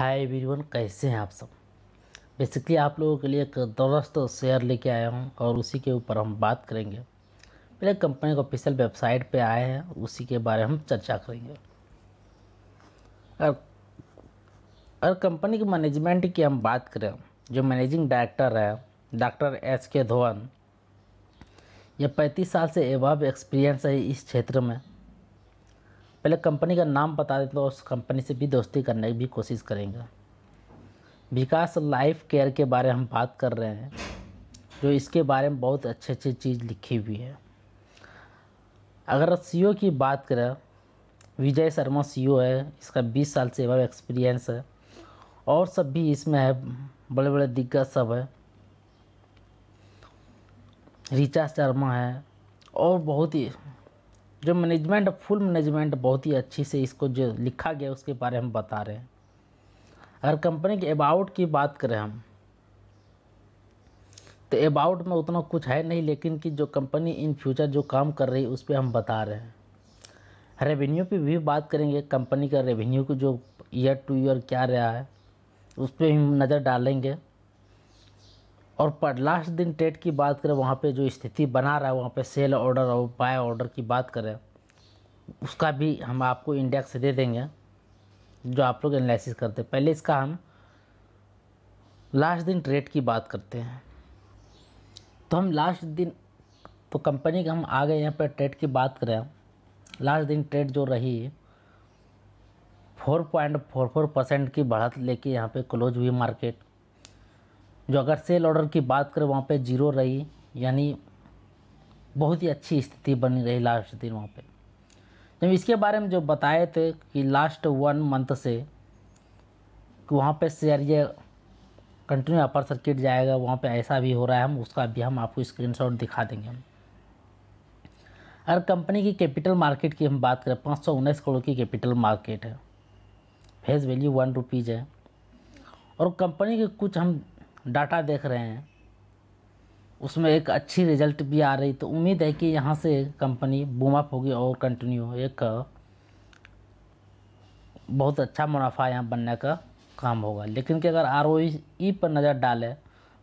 hi everyone कैसे हैं आप सब बेसिकली आप लोगों के लिए एक दुरुस्त शेयर लेके आया हूँ और उसी के ऊपर हम बात करेंगे पहले कंपनी के ऑफिशियल वेबसाइट पे आए हैं उसी के बारे में हम चर्चा करेंगे और अगर कंपनी के मैनेजमेंट की हम बात करें जो मैनेजिंग डायरेक्टर है डॉक्टर एस के धोन ये पैंतीस साल से एबाब एक्सपीरियंस है इस क्षेत्र में पहले कंपनी का नाम बता देते तो उस कंपनी से भी दोस्ती करने की भी कोशिश करेंगे विकास लाइफ केयर के बारे में हम बात कर रहे हैं जो इसके बारे में बहुत अच्छी अच्छी चीज़ लिखी हुई है अगर सी की बात करें विजय शर्मा सी है इसका 20 साल सेवा एक्सपीरियंस है और सब भी इसमें है बड़े बड़े दिग्गज सब है रिचा शर्मा है और बहुत ही जो मैनेजमेंट फुल मैनेजमेंट बहुत ही अच्छी से इसको जो लिखा गया उसके बारे में बता रहे हैं अगर कंपनी के अबाउट की बात करें हम तो अबाउट में उतना कुछ है नहीं लेकिन कि जो कंपनी इन फ्यूचर जो काम कर रही है उस पर हम बता रहे हैं रेवेन्यू पे भी बात करेंगे कंपनी का रेवेन्यू को जो ईयर टू ईयर क्या रहा है उस पर हम नज़र डालेंगे और पर लास्ट दिन ट्रेड की बात करें वहाँ पे जो स्थिति बना रहा है वहाँ पे सेल ऑर्डर और बाय ऑर्डर की बात करें उसका भी हम आपको इंडेक्स दे देंगे जो आप लोग एनालिसिस करते हैं पहले इसका हम लास्ट दिन ट्रेड की बात करते हैं तो हम लास्ट दिन तो कंपनी का हम आ गए यहाँ पर ट्रेड की बात करें लास्ट दिन ट्रेड जो रही four point four four percent की बढ़त लेके यहाँ पे क्लोज हुई मार्केट जो अगर सेल ऑर्डर की बात करें वहाँ पे जीरो रही यानी बहुत ही अच्छी स्थिति बनी रही लास्ट दिन वहाँ पे जब इसके बारे में जो बताए थे कि लास्ट वन मंथ से कि वहाँ पे शेयर ये कंटिन्यू अपर सर्किट जाएगा वहाँ पे ऐसा भी हो रहा है हम उसका भी हम आपको स्क्रीन दिखा देंगे हम अगर कंपनी की कैपिटल मार्केट की हम बात करें पाँच सौ उन्नीस करोड़ की कैपिटल मार्केट है फेस वैल्यू वन रुपीज़ है और कंपनी के कुछ हम डाटा देख रहे हैं उसमें एक अच्छी रिजल्ट भी आ रही तो उम्मीद है कि यहाँ से कंपनी बूम अप होगी और कंटिन्यू एक बहुत अच्छा मुनाफा यहाँ बनने का काम होगा लेकिन कि अगर आर ओ e पर नज़र डालें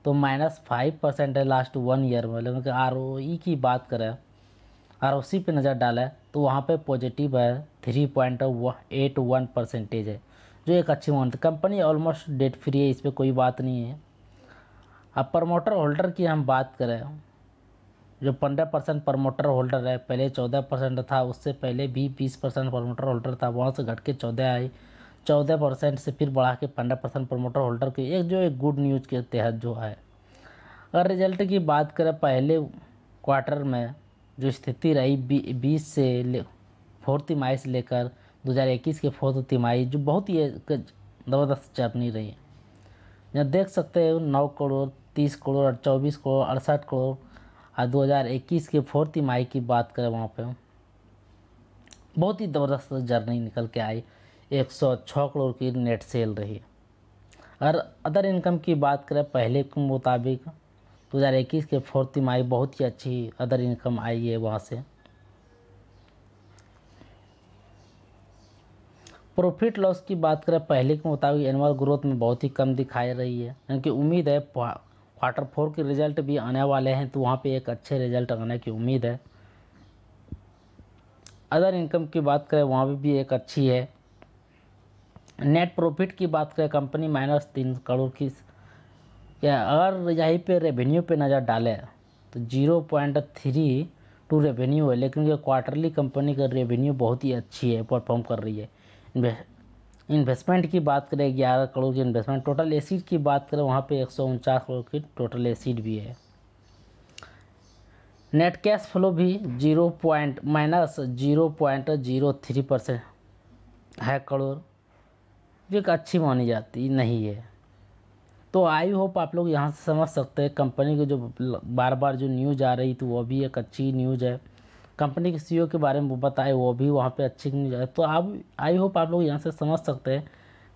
तो माइनस फाइव परसेंट है लास्ट वन ईयर में लेकिन आर ओ ई की बात करें आर ओ सी पर नज़र डालें तो वहाँ पे पॉजिटिव है three point eight one percentage है जो एक अच्छी मोमेंट कंपनी ऑलमोस्ट डेट फ्री है इस पर कोई बात नहीं है अब प्रमोटर होल्डर की हम बात करें जो पंद्रह परसेंट प्रमोटर होल्डर है पहले चौदह परसेंट था उससे पहले भी बीस परसेंट प्रमोटर होल्डर था वहाँ से घट के चौदह आई चौदह परसेंट से फिर बढ़ा के पंद्रह परसेंट प्रमोटर होल्डर के एक जो एक गुड न्यूज़ के तहत जो है अगर रिजल्ट की बात करें पहले क्वार्टर में जो स्थिति रही बीस से ले फोर्थ तिमाही से लेकर दो के फोर्थ तिमाही जो बहुत ही ज़बरदस्त चरनी रही है यहाँ देख सकते हैं नौ करोड़ तीस करोड़ चौबीस करोड़ अड़सठ करोड़ और इक्कीस के फोर्थ तिमाही की बात करें वहाँ पे बहुत ही ज़बरदस्त जर्नी निकल के आई 106 करोड़ की नेट सेल रही और अदर इनकम की बात करें पहले के मुताबिक 2021 के फोर्थ तिमाही बहुत ही अच्छी अदर इनकम आई है वहाँ से प्रॉफिट लॉस की बात करें पहले के मुताबिक एनुअल ग्रोथ में बहुत ही कम दिखाई रही है यानी कि उम्मीद है क्वार्टर फोर के रिज़ल्ट भी आने वाले हैं तो वहाँ पे एक अच्छे रिज़ल्ट आने की उम्मीद है अदर इनकम की बात करें वहाँ पर भी, भी एक अच्छी है नेट प्रॉफिट की बात करें कंपनी माइनस तीन करोड़ की अगर यहीं पे रेवेन्यू पे नज़र डालें तो zero point three two revenue है लेकिन ये क्वार्टरली कंपनी का रेवेन्यू बहुत ही अच्छी है परफॉर्म कर रही है इन्वेस्टमेंट की बात करें ग्यारह करोड़ की इन्वेस्टमेंट टोटल एसिड की बात करें वहाँ पे एक करोड़ की टोटल एसिड भी है नेट कैश फ्लो भी zero point minus zero point zero three percent है करोड़ जो एक अच्छी मानी जाती नहीं है तो आई होप आप लोग यहाँ से समझ सकते हैं कंपनी की जो बार बार जो न्यूज़ आ रही थी वो भी एक अच्छी न्यूज़ है कंपनी के सीईओ e के बारे में बताए वो भी वहाँ पे अच्छी नहीं जाए तो आप आई होप आप लोग यहाँ से समझ सकते हैं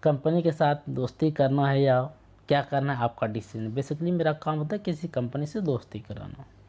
कंपनी के साथ दोस्ती करना है या क्या करना है आपका डिसीजन बेसिकली मेरा काम होता है किसी कंपनी से दोस्ती कराना